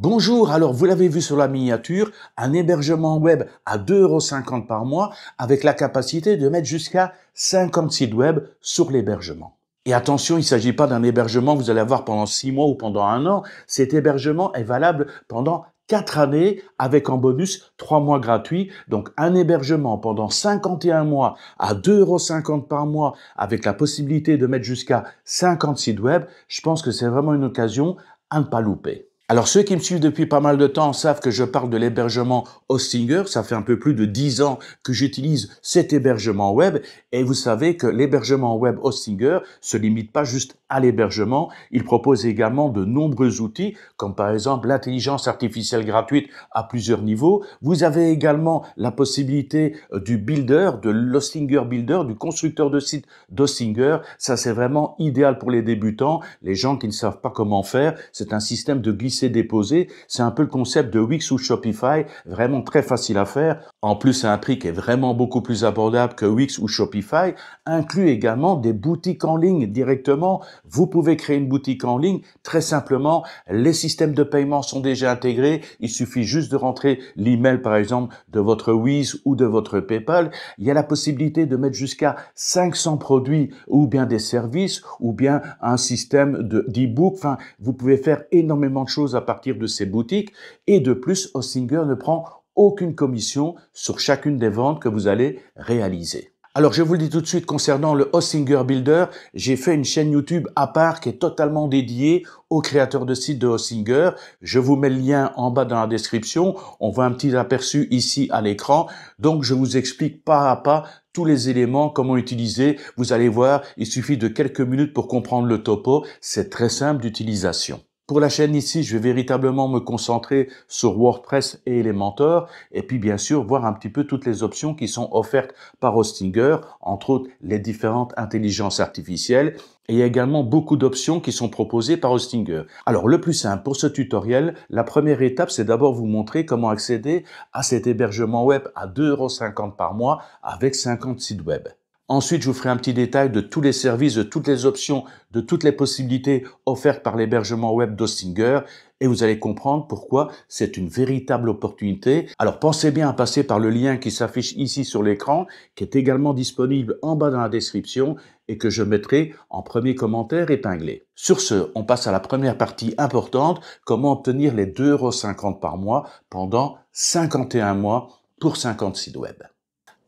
Bonjour, alors vous l'avez vu sur la miniature, un hébergement web à 2,50€ par mois avec la capacité de mettre jusqu'à 50 sites web sur l'hébergement. Et attention, il ne s'agit pas d'un hébergement que vous allez avoir pendant 6 mois ou pendant un an. Cet hébergement est valable pendant 4 années avec en bonus 3 mois gratuits. Donc un hébergement pendant 51 mois à 2,50€ par mois avec la possibilité de mettre jusqu'à 50 sites web. Je pense que c'est vraiment une occasion à ne pas louper. Alors ceux qui me suivent depuis pas mal de temps savent que je parle de l'hébergement Hostinger. Ça fait un peu plus de 10 ans que j'utilise cet hébergement web. Et vous savez que l'hébergement web Hostinger se limite pas juste à l'hébergement. Il propose également de nombreux outils, comme par exemple l'intelligence artificielle gratuite à plusieurs niveaux. Vous avez également la possibilité euh, du builder, de l'Hostinger Builder, du constructeur de site d'Hostinger. Ça, c'est vraiment idéal pour les débutants, les gens qui ne savent pas comment faire. C'est un système de glisse c'est déposé. C'est un peu le concept de Wix ou Shopify, vraiment très facile à faire. En plus, c'est un prix qui est vraiment beaucoup plus abordable que Wix ou Shopify. Inclut également des boutiques en ligne directement. Vous pouvez créer une boutique en ligne très simplement. Les systèmes de paiement sont déjà intégrés. Il suffit juste de rentrer l'email, par exemple, de votre Wix ou de votre PayPal. Il y a la possibilité de mettre jusqu'à 500 produits ou bien des services ou bien un système de, d'e-book. Enfin, vous pouvez faire énormément de choses à partir de ces boutiques. Et de plus, Ossinger ne prend aucune commission sur chacune des ventes que vous allez réaliser. Alors je vous le dis tout de suite concernant le Hostinger Builder, j'ai fait une chaîne YouTube à part qui est totalement dédiée aux créateurs de sites de Hostinger. Je vous mets le lien en bas dans la description. On voit un petit aperçu ici à l'écran. Donc je vous explique pas à pas tous les éléments, comment utiliser. Vous allez voir, il suffit de quelques minutes pour comprendre le topo. C'est très simple d'utilisation. Pour la chaîne ici, je vais véritablement me concentrer sur WordPress et Elementor, et puis bien sûr voir un petit peu toutes les options qui sont offertes par Hostinger, entre autres les différentes intelligences artificielles, et il y a également beaucoup d'options qui sont proposées par Hostinger. Alors le plus simple pour ce tutoriel, la première étape, c'est d'abord vous montrer comment accéder à cet hébergement web à 2,50€ par mois avec 50 sites web. Ensuite, je vous ferai un petit détail de tous les services, de toutes les options, de toutes les possibilités offertes par l'hébergement web d'Hostinger et vous allez comprendre pourquoi c'est une véritable opportunité. Alors pensez bien à passer par le lien qui s'affiche ici sur l'écran, qui est également disponible en bas dans la description et que je mettrai en premier commentaire épinglé. Sur ce, on passe à la première partie importante, comment obtenir les 2,50€ par mois pendant 51 mois pour 50 sites web.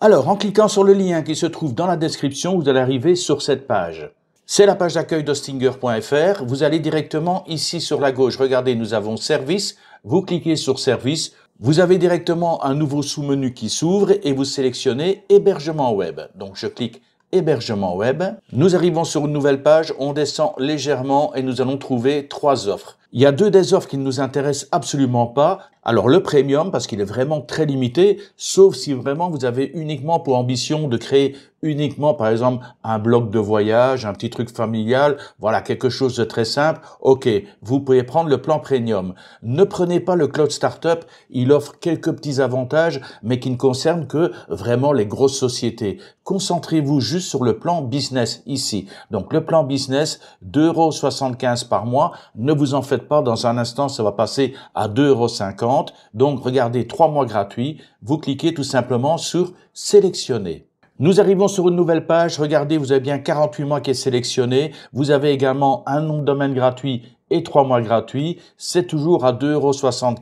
Alors, en cliquant sur le lien qui se trouve dans la description, vous allez arriver sur cette page. C'est la page d'accueil d'hostinger.fr, Vous allez directement ici sur la gauche. Regardez, nous avons Service. Vous cliquez sur Service. Vous avez directement un nouveau sous-menu qui s'ouvre et vous sélectionnez Hébergement web. Donc, je clique Hébergement web. Nous arrivons sur une nouvelle page. On descend légèrement et nous allons trouver trois offres. Il y a deux des offres qui ne nous intéressent absolument pas. Alors le premium, parce qu'il est vraiment très limité, sauf si vraiment vous avez uniquement pour ambition de créer uniquement, par exemple, un blog de voyage, un petit truc familial, voilà, quelque chose de très simple. OK, vous pouvez prendre le plan premium. Ne prenez pas le Cloud Startup, il offre quelques petits avantages, mais qui ne concernent que vraiment les grosses sociétés. Concentrez-vous juste sur le plan business ici. Donc le plan business, euros par mois, ne vous en faites pas, dans un instant, ça va passer à 2,50 euros. Donc, regardez, trois mois gratuits. Vous cliquez tout simplement sur sélectionner. Nous arrivons sur une nouvelle page. Regardez, vous avez bien 48 mois qui est sélectionné. Vous avez également un nom de domaine gratuit et trois mois gratuits. C'est toujours à 2,75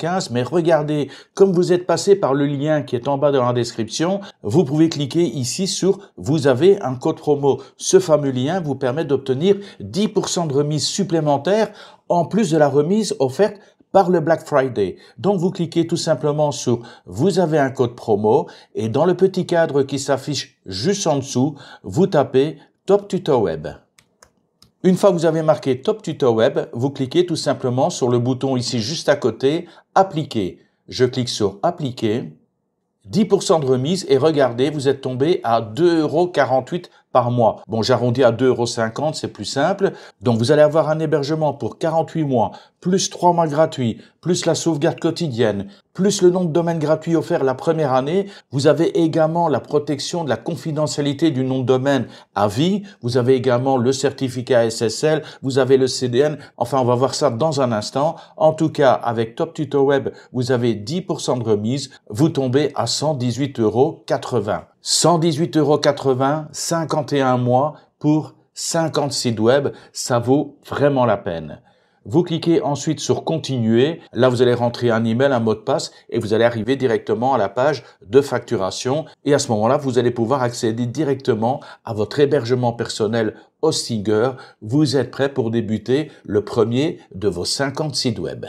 euros. Mais regardez, comme vous êtes passé par le lien qui est en bas dans la description, vous pouvez cliquer ici sur « Vous avez un code promo ». Ce fameux lien vous permet d'obtenir 10% de remise supplémentaire en plus de la remise offerte par le Black Friday. Donc vous cliquez tout simplement sur vous avez un code promo et dans le petit cadre qui s'affiche juste en dessous, vous tapez Top Tutor Web. Une fois que vous avez marqué Top Tutor Web, vous cliquez tout simplement sur le bouton ici juste à côté appliquer. Je clique sur appliquer. 10% de remise et regardez, vous êtes tombé à 2,48€ par mois. Bon, j'arrondis à 2,50€, c'est plus simple. Donc vous allez avoir un hébergement pour 48 mois, plus 3 mois gratuits, plus la sauvegarde quotidienne, plus le nom de domaine gratuit offert la première année. Vous avez également la protection de la confidentialité du nom de domaine à vie. Vous avez également le certificat SSL, vous avez le CDN. Enfin, on va voir ça dans un instant. En tout cas, avec Top Tutor Web, vous avez 10% de remise. Vous tombez à 118,80 euros. 118,80 euros, 51 mois pour 50 sites web, ça vaut vraiment la peine. Vous cliquez ensuite sur continuer. Là, vous allez rentrer un email, un mot de passe et vous allez arriver directement à la page de facturation. Et à ce moment-là, vous allez pouvoir accéder directement à votre hébergement personnel Hostinger. Vous êtes prêt pour débuter le premier de vos 50 sites web.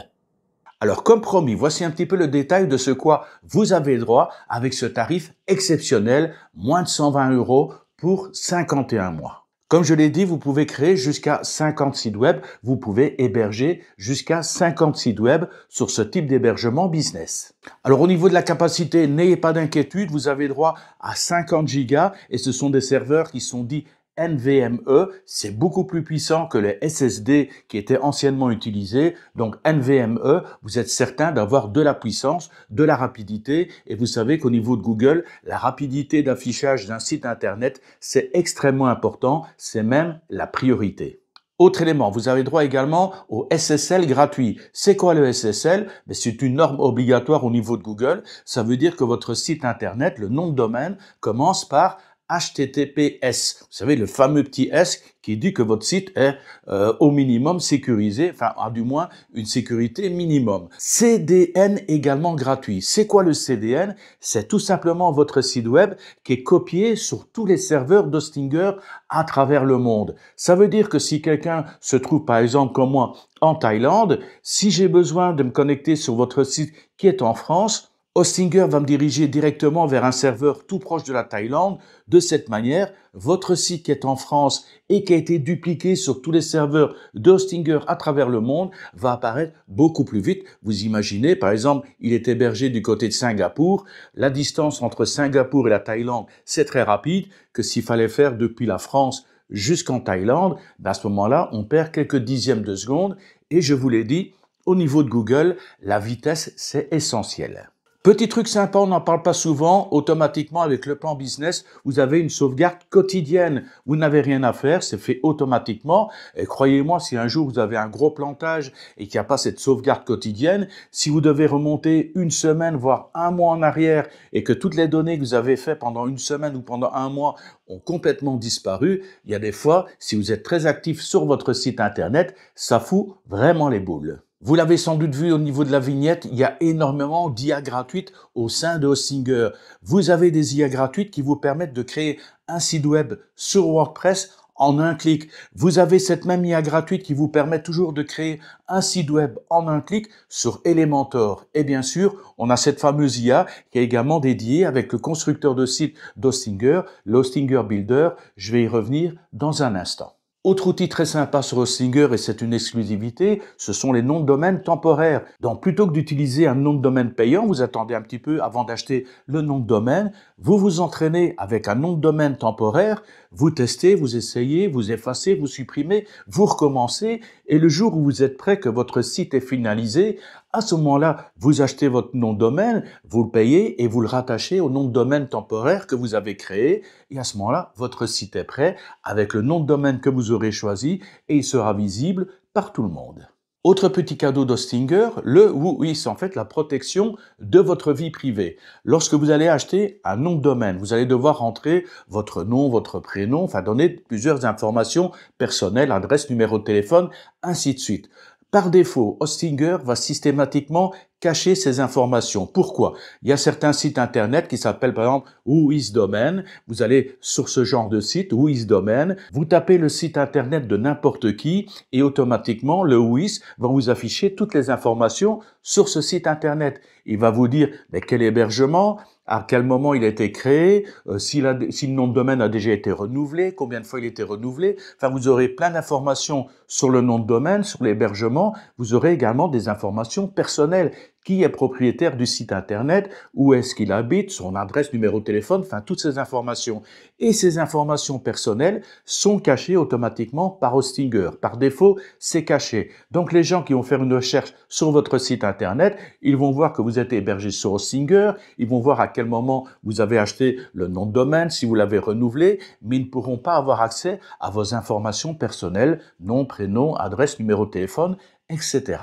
Alors comme promis, voici un petit peu le détail de ce quoi vous avez droit avec ce tarif exceptionnel, moins de 120 euros pour 51 mois. Comme je l'ai dit, vous pouvez créer jusqu'à 50 sites web, vous pouvez héberger jusqu'à 50 sites web sur ce type d'hébergement business. Alors au niveau de la capacité, n'ayez pas d'inquiétude, vous avez droit à 50 gigas et ce sont des serveurs qui sont dits NVMe, c'est beaucoup plus puissant que les SSD qui étaient anciennement utilisés. Donc NVMe, vous êtes certain d'avoir de la puissance, de la rapidité. Et vous savez qu'au niveau de Google, la rapidité d'affichage d'un site Internet, c'est extrêmement important. C'est même la priorité. Autre élément, vous avez droit également au SSL gratuit. C'est quoi le SSL ben, C'est une norme obligatoire au niveau de Google. Ça veut dire que votre site Internet, le nom de domaine, commence par HTTPS. Vous savez, le fameux petit S qui dit que votre site est euh, au minimum sécurisé, enfin, a ah, du moins une sécurité minimum. CDN également gratuit. C'est quoi le CDN C'est tout simplement votre site web qui est copié sur tous les serveurs d'Hostinger à travers le monde. Ça veut dire que si quelqu'un se trouve, par exemple, comme moi, en Thaïlande, si j'ai besoin de me connecter sur votre site qui est en France, Ostinger va me diriger directement vers un serveur tout proche de la Thaïlande. De cette manière, votre site qui est en France et qui a été dupliqué sur tous les serveurs d'Ostinger à travers le monde va apparaître beaucoup plus vite. Vous imaginez, par exemple, il est hébergé du côté de Singapour. La distance entre Singapour et la Thaïlande, c'est très rapide que s'il fallait faire depuis la France jusqu'en Thaïlande, ben, à ce moment-là, on perd quelques dixièmes de seconde. Et je vous l'ai dit, au niveau de Google, la vitesse, c'est essentiel. Petit truc sympa, on n'en parle pas souvent, automatiquement avec le plan business, vous avez une sauvegarde quotidienne. Vous n'avez rien à faire, c'est fait automatiquement. Et croyez-moi, si un jour vous avez un gros plantage et qu'il n'y a pas cette sauvegarde quotidienne, si vous devez remonter une semaine, voire un mois en arrière, et que toutes les données que vous avez faites pendant une semaine ou pendant un mois ont complètement disparu, il y a des fois, si vous êtes très actif sur votre site internet, ça fout vraiment les boules. Vous l'avez sans doute vu au niveau de la vignette, il y a énormément d'IA gratuites au sein de Hostinger. Vous avez des IA gratuites qui vous permettent de créer un site web sur WordPress en un clic. Vous avez cette même IA gratuite qui vous permet toujours de créer un site web en un clic sur Elementor. Et bien sûr, on a cette fameuse IA qui est également dédiée avec le constructeur de site d'Hostinger, l'Hostinger Builder. Je vais y revenir dans un instant. Autre outil très sympa sur Hostinger, et c'est une exclusivité, ce sont les noms de domaine temporaires. Donc plutôt que d'utiliser un nom de domaine payant, vous attendez un petit peu avant d'acheter le nom de domaine, vous vous entraînez avec un nom de domaine temporaire, vous testez, vous essayez, vous effacez, vous supprimez, vous recommencez, et le jour où vous êtes prêt que votre site est finalisé, à ce moment-là, vous achetez votre nom de domaine, vous le payez et vous le rattachez au nom de domaine temporaire que vous avez créé. Et à ce moment-là, votre site est prêt avec le nom de domaine que vous aurez choisi et il sera visible par tout le monde. Autre petit cadeau d'Ostinger, le oui, c'est en fait la protection de votre vie privée. Lorsque vous allez acheter un nom de domaine, vous allez devoir rentrer votre nom, votre prénom, enfin donner plusieurs informations personnelles, adresse, numéro de téléphone, ainsi de suite. Par défaut, Hostinger va systématiquement cacher ces informations. Pourquoi Il y a certains sites internet qui s'appellent par exemple Whoisdomain. Vous allez sur ce genre de site Whoisdomain, vous tapez le site internet de n'importe qui et automatiquement le Whois va vous afficher toutes les informations sur ce site internet. Il va vous dire mais quel hébergement, à quel moment il a été créé, euh, si, si, le nom de domaine a déjà été renouvelé, combien de fois il a été renouvelé. Enfin, vous aurez plein d'informations sur le nom de domaine, sur l'hébergement. Vous aurez également des informations personnelles qui est propriétaire du site Internet, où est-ce qu'il habite, son adresse, numéro de téléphone, enfin toutes ces informations. Et ces informations personnelles sont cachées automatiquement par Hostinger. Par défaut, c'est caché. Donc les gens qui vont faire une recherche sur votre site Internet, ils vont voir que vous êtes hébergé sur Hostinger, ils vont voir à quel moment vous avez acheté le nom de domaine, si vous l'avez renouvelé, mais ils ne pourront pas avoir accès à vos informations personnelles, nom, prénom, adresse, numéro de téléphone, etc.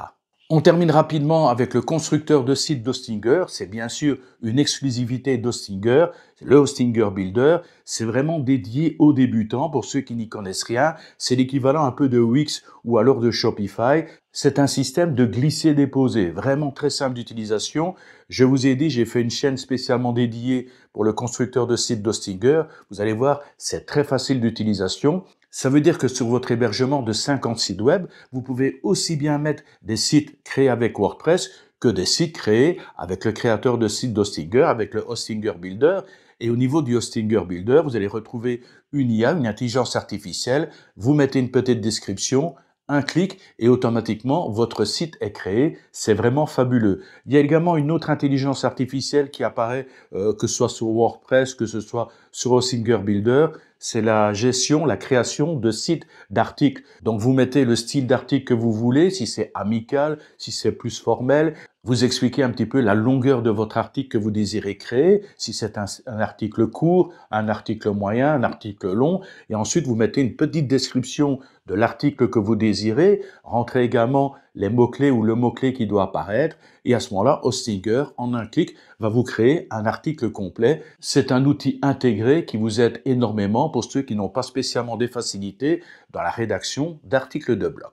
On termine rapidement avec le constructeur de site d'Hostinger. C'est bien sûr une exclusivité d'Hostinger, le Hostinger Builder. C'est vraiment dédié aux débutants, pour ceux qui n'y connaissent rien. C'est l'équivalent un peu de Wix ou alors de Shopify. C'est un système de glisser-déposer, vraiment très simple d'utilisation. Je vous ai dit, j'ai fait une chaîne spécialement dédiée pour le constructeur de site d'Hostinger. Vous allez voir, c'est très facile d'utilisation. Ça veut dire que sur votre hébergement de 50 sites web, vous pouvez aussi bien mettre des sites créés avec WordPress que des sites créés avec le créateur de sites d'Hostinger, avec le Hostinger Builder. Et au niveau du Hostinger Builder, vous allez retrouver une IA, une intelligence artificielle. Vous mettez une petite description, un clic et automatiquement votre site est créé. C'est vraiment fabuleux. Il y a également une autre intelligence artificielle qui apparaît, euh, que ce soit sur WordPress, que ce soit sur Hostinger Builder, c'est la gestion, la création de sites d'articles. Donc vous mettez le style d'article que vous voulez, si c'est amical, si c'est plus formel vous expliquez un petit peu la longueur de votre article que vous désirez créer, si c'est un, article court, un article moyen, un article long, et ensuite vous mettez une petite description de l'article que vous désirez, rentrez également les mots-clés ou le mot-clé qui doit apparaître, et à ce moment-là, Hostinger, en un clic, va vous créer un article complet. C'est un outil intégré qui vous aide énormément pour ceux qui n'ont pas spécialement des facilités dans la rédaction d'articles de blog.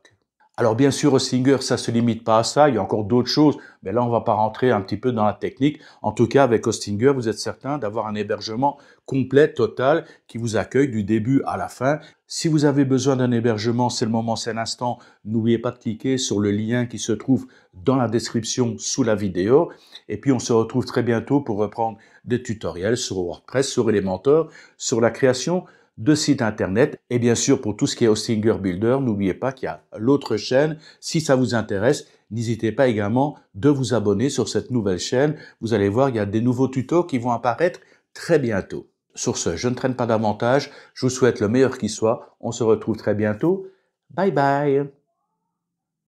Alors bien sûr, Hostinger, ça se limite pas à ça, il y a encore d'autres choses, mais là on va pas rentrer un petit peu dans la technique. En tout cas, avec Hostinger, vous êtes certain d'avoir un hébergement complet, total, qui vous accueille du début à la fin. Si vous avez besoin d'un hébergement, c'est le moment, c'est l'instant. N'oubliez pas de cliquer sur le lien qui se trouve dans la description sous la vidéo. Et puis on se retrouve très bientôt pour reprendre des tutoriels sur WordPress, sur Elementor, sur la création de sites internet. Et bien sûr, pour tout ce qui est Hostinger Builder, n'oubliez pas qu'il y a l'autre chaîne. Si ça vous intéresse, n'hésitez pas également de vous abonner sur cette nouvelle chaîne. Vous allez voir, il y a des nouveaux tutos qui vont apparaître très bientôt. Sur ce, je ne traîne pas davantage. Je vous souhaite le meilleur qui soit. On se retrouve très bientôt. Bye bye